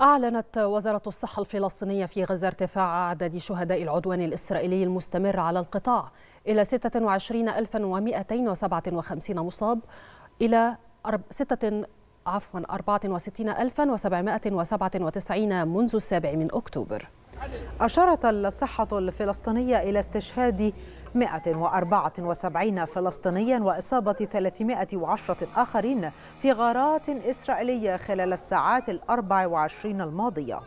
أعلنت وزارة الصحة الفلسطينية في غزة ارتفاع عدد شهداء العدوان الإسرائيلي المستمر على القطاع إلى 26257 مصاب إلى 6 عفوا 64797 منذ السابع من أكتوبر أشارت الصحة الفلسطينية إلى استشهاد 174 فلسطينيا وإصابة 310 آخرين في غارات إسرائيلية خلال الساعات ال 24 الماضية